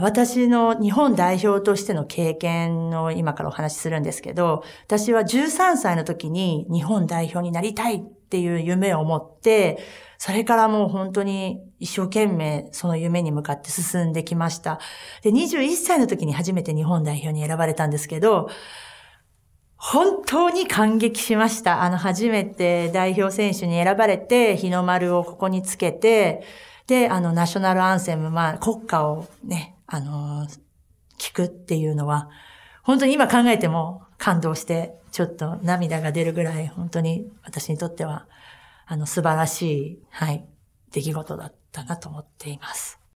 私の日本代表としての経験を今からお話しするんですけど、私は13歳の時に日本代表になりたいっていう夢を持って、それからもう本当に一生懸命その夢に向かって進んできました。で、21歳の時に初めて日本代表に選ばれたんですけど、本当に感激しました。あの、初めて代表選手に選ばれて、日の丸をここにつけて、で、あの、ナショナルアンセム、まあ、国歌をね、あの、聞くっていうのは、本当に今考えても感動して、ちょっと涙が出るぐらい、本当に私にとっては、あの、素晴らしい、はい、出来事だったなと思っています。